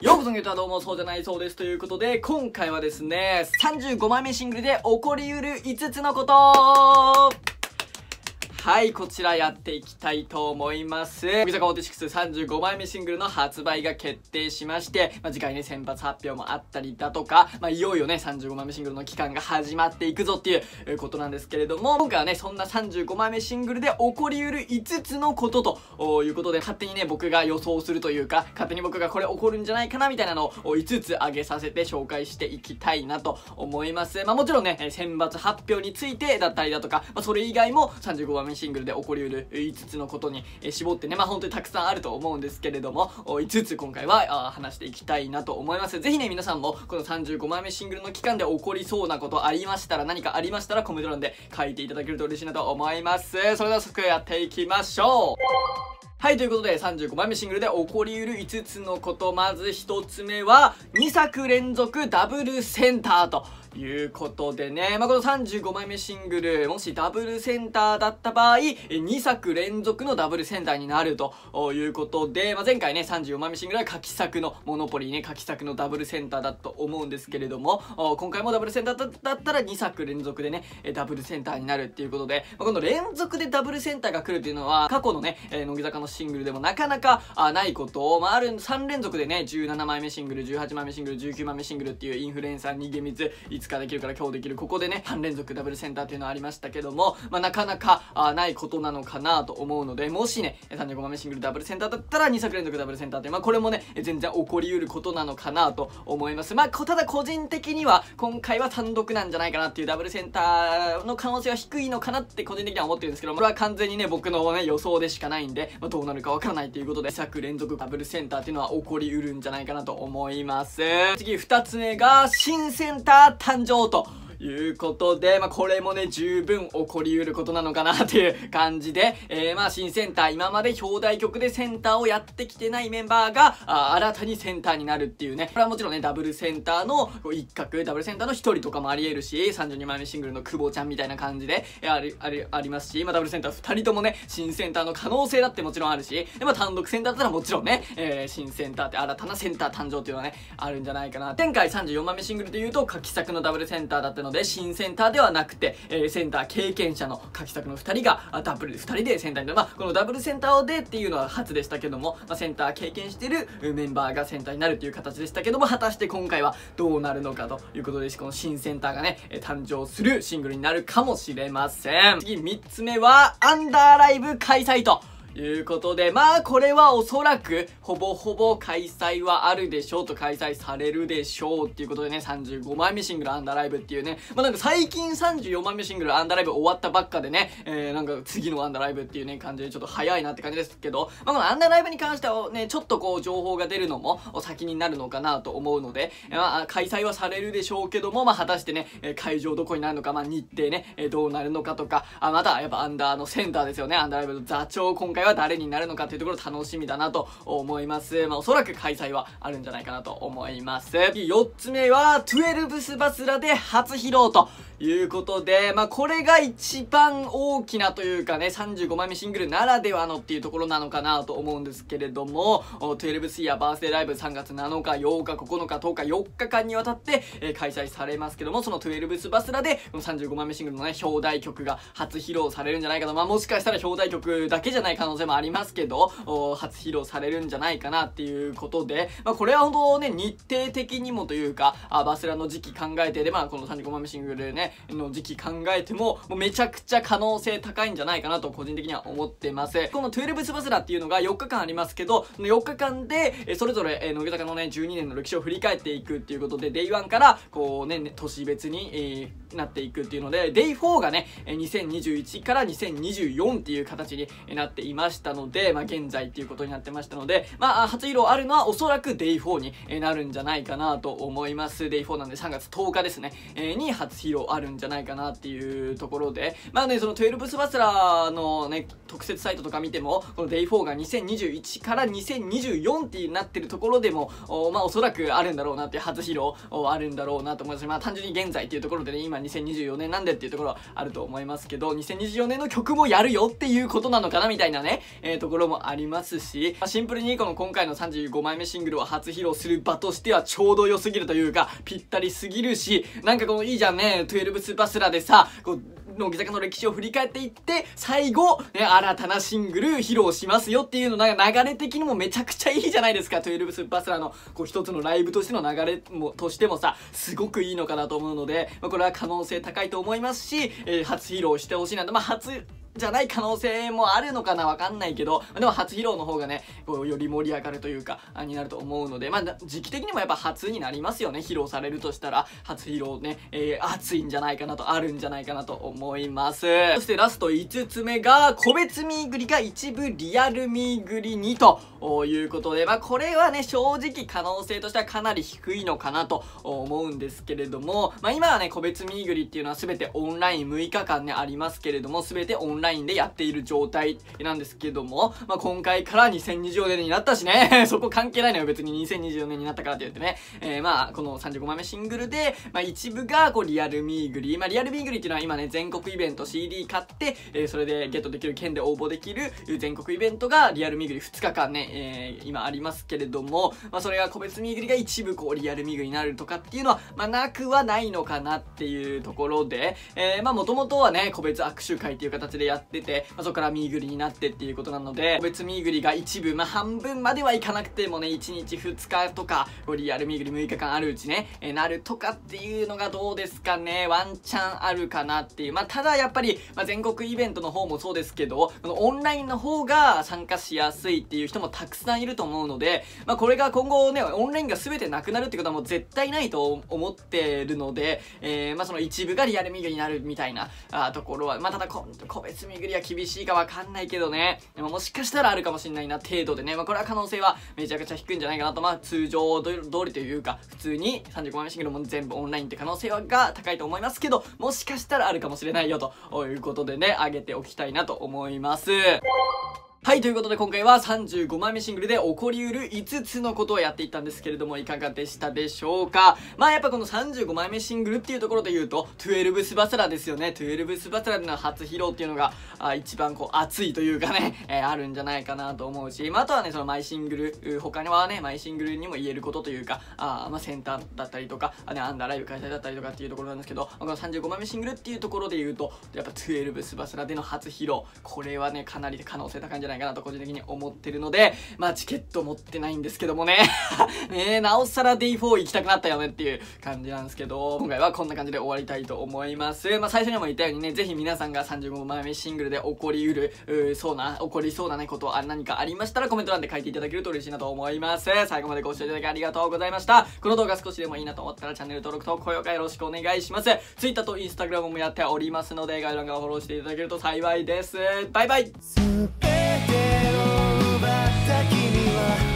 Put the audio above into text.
ようこそゲートはどうもそうじゃないそうですということで、今回はですね、35枚目シングルで起こりうる5つのことはい、こちらやっていきたいと思います。乃木坂4635枚目シングルの発売が決定しまして、まあ、次回ね、選抜発表もあったりだとか、まあ、いよいよね、35枚目シングルの期間が始まっていくぞっていうことなんですけれども、今回はね、そんな35枚目シングルで起こりうる5つのことということで、勝手にね、僕が予想するというか、勝手に僕がこれ起こるんじゃないかなみたいなのを5つ挙げさせて紹介していきたいなと思います。まあ、もちろんね、選抜発表についてだったりだとか、まあ、それ以外も35枚目シングルで起こりうる5つのことに絞ってね、まあ本当にたくさんあると思うんですけれども、5つ今回は話していきたいなと思います。ぜひね、皆さんもこの35枚目シングルの期間で起こりそうなことありましたら、何かありましたらコメント欄で書いていただけると嬉しいなと思います。それでは早速やっていきましょうはい、ということで35枚目シングルで起こりうる5つのこと。まず1つ目は、2作連続ダブルセンターと。いうことでね、まあ、この35枚目シングル、もしダブルセンターだった場合、2作連続のダブルセンターになるということで、まあ、前回ね、3 5枚目シングルは柿作のモノポリーね、柿作のダブルセンターだと思うんですけれども、今回もダブルセンターだったら2作連続でね、ダブルセンターになるっていうことで、まあ、この連続でダブルセンターが来るっていうのは、過去のね、乃木坂のシングルでもなかなかあないことを、まあ、ある3連続でね17枚目シングル18枚目シングル19枚目シングルっていうインフルエンサー逃げ道いつかできるから今日できるここでね3連続ダブルセンターっていうのはありましたけども、まあ、なかなかあないことなのかなと思うのでもしね35枚目シングルダブルセンターだったら2作連続ダブルセンターって、まあ、これもね全然起こりうることなのかなと思いますまあただ個人的には今回は単独なんじゃないかなっていうダブルセンターの可能性は低いのかなって個人的には思ってるんですけどこれは完全にね僕のね予想でしかないんで、まあどうなるかわからないということで、2作連続ダブルセンターっていうのは起こりうるんじゃないかなと思います。次、2つ目が、新センター誕生と。いうことで、まあ、これもね、十分起こり得ることなのかなっていう感じで、えー、まあ、新センター、今まで表題曲でセンターをやってきてないメンバーが、あ新たにセンターになるっていうね、これはもちろんね、ダブルセンターの一角、ダブルセンターの一人とかもあり得るし、32枚目シングルの久保ちゃんみたいな感じで、えあり、あり、ありますし、まあ、ダブルセンター二人ともね、新センターの可能性だってもちろんあるし、で、まあ、単独センターだったらもちろんね、えー、新センターって新たなセンター誕生っていうのはね、あるんじゃないかな。前回34枚目シングルで言うと、柿期作のダブルセンターだったのので、新センターではなくて、えー、センター経験者の柿作の2人が、ダブルで2人でセンターに、まあ、このダブルセンターをでっていうのは初でしたけども、まあ、センター経験してるメンバーがセンターになるという形でしたけども、果たして今回はどうなるのかということです、この新センターがね、誕生するシングルになるかもしれません。次、3つ目は、アンダーライブ開催と。いうことで、まあこれはおそらくほぼほぼ開催はあるでしょうと開催されるでしょうっていうことでね、35枚目シングルアンダーライブっていうね、まあなんか最近34枚目シングルアンダーライブ終わったばっかでね、えー、なんか次のアンダーライブっていうね、感じでちょっと早いなって感じですけど、まあこのアンダーライブに関してはね、ちょっとこう情報が出るのも先になるのかなと思うので、まあ開催はされるでしょうけども、まあ果たしてね、会場どこになるのか、まあ日程ね、どうなるのかとか、あまたやっぱアンダーのセンターですよね、アンダーライブの座長今回回は誰になるのかというところ楽しみだなと思います。まあ、おそらく開催はあるんじゃないかなと思います。4つ目は、トゥエルブスバスラで初披露ということで、まあ、これが一番大きなというかね、35枚目シングルならではのっていうところなのかなと思うんですけれども、トゥエルブスイヤーバースデーライブ3月7日、8日、9日、10日、4日間にわたって、えー、開催されますけども、そのトゥエルブスバスラで、この35枚目シングルのね、表題曲が初披露されるんじゃないかと、まあ、もしかしたら表題曲だけじゃないかな能性もありますけど、初披露されるんじゃないかなっていうことで、まあ、これは本当ね、日程的にもというか、あバスラの時期考えて、で、まあ、この35豆シングルね、の時期考えても、もうめちゃくちゃ可能性高いんじゃないかなと個人的には思ってます。この12バスラっていうのが4日間ありますけど、4日間で、それぞれ、え乃木坂のね、12年の歴史を振り返っていくっていうことで、デイ1から、こうね、年別に、えーなっていくっていうので、Day4 がね、2021から2024っていう形になっていましたので、まあ、現在っていうことになってましたので、まあ、初披露あるのはおそらく Day4 になるんじゃないかなと思います。Day4 なんで3月10日ですね、えに初披露あるんじゃないかなっていうところで、まあね、その12スバスラーのね、特設サイトとか見ても、この Day4 が2021から2024ってなってるところでも、おまあ、おそらくあるんだろうなって初披露あるんだろうなと思います。まあ、単純に現在っていうところでね、今今2024年なんでっていうところはあると思いますけど2024年の曲もやるよっていうことなのかなみたいなね、えー、ところもありますし、まあ、シンプルにこの今回の35枚目シングルを初披露する場としてはちょうど良すぎるというかぴったりすぎるしなんかこのいいじゃんね12スーパースラーでさこう乃木坂の歴史を振り返っていって、最後、ね、新たなシングル披露しますよっていうのなんか流れ的にもめちゃくちゃいいじゃないですか、12スーパースラーの、こう一つのライブとしての流れも、としてもさ、すごくいいのかなと思うので、まあ、これは可能性高いと思いますし、えー、初披露してほしいなと、まあ初、じゃない可能性もあるのかなわかんないけど、でも初披露の方がね、こうより盛り上がるというか、になると思うので、まあ、時期的にもやっぱ初になりますよね。披露されるとしたら、初披露ね、えー、熱いんじゃないかなと、あるんじゃないかなと思います。そしてラスト5つ目が、個別ミーグリが一部リアルミーグリ2ということで、まあ、これはね、正直可能性としてはかなり低いのかなと思うんですけれども、まあ、今はね、個別ミーグリっていうのは全てオンライン6日間ね、ありますけれども、全てオンラインラインでやっている状態なんですけども、まあ、今回から2024年になったしね、そこ関係ないのよ、別に2024年になったからって言ってね、えー、まあ、この35枚目シングルで、まあ、一部が、こう、リアルミーグリー、まあ、リアルミーグリーっていうのは今ね、全国イベント CD 買って、えー、それでゲットできる券で応募できる全国イベントが、リアルミーグリー2日間ね、えー、今ありますけれども、まあ、それが個別ミーグリーが一部、こう、リアルミーグリーになるとかっていうのは、まあ、なくはないのかなっていうところで、えー、まあ、もともとはね、個別握手会っていう形でやってて、まあ、そこからミーグリになってっていうことなので、個別ミーグリが一部、まあ、半分まではいかなくてもね、1日2日とか、リアルミーグリ6日間あるうちね、えなるとかっていうのがどうですかね、ワンチャンあるかなっていう。まあ、ただやっぱり、まあ、全国イベントの方もそうですけど、オンラインの方が参加しやすいっていう人もたくさんいると思うので、まあ、これが今後ね、オンラインが全てなくなるってことはもう絶対ないと思ってるので、えー、まあ、その一部がリアルミーグリになるみたいな、あところは、まあ、ただ個別ス巡りは厳しいかわかんないけどね、でもしかしたらあるかもしんないな程度でね、まあ、これは可能性はめちゃくちゃ低いんじゃないかなと、まあ、通常通りというか、普通に35万シングルも全部オンラインって可能性はが高いと思いますけど、もしかしたらあるかもしれないよということでね、あげておきたいなと思います。はい、ということで今回は35枚目シングルで起こりうる5つのことをやっていったんですけれども、いかがでしたでしょうかまあやっぱこの35枚目シングルっていうところで言うと、12スバサラですよね。12スバサラでの初披露っていうのが、あ一番こう熱いというかね、えー、あるんじゃないかなと思うし、まあ、あとはね、そのマイシングル、他にはね、マイシングルにも言えることというか、あまあセンターだったりとか、あね、アンダーライブ開催だったりとかっていうところなんですけど、この35枚目シングルっていうところで言うと、やっぱ12スバサラでの初披露、これはね、かなり可能性高いんじゃないないかなと個人的に思ってるので、まあチケット持ってないんですけどもねね なおさら D4 行きたくなったよねっていう感じなんですけど、今回はこんな感じで終わりたいと思います。まあ最初にも言ったようにね、ぜひ皆さんが35枚目シングルで起こりうる、うそうな、起こりそうなね、ことは何かありましたらコメント欄で書いていただけると嬉しいなと思います。最後までご視聴いただきありがとうございました。この動画少しでもいいなと思ったらチャンネル登録と高評価よろしくお願いします。Twitter と Instagram もやっておりますので、概要欄からフォローしていただけると幸いです。バイバイ Genie like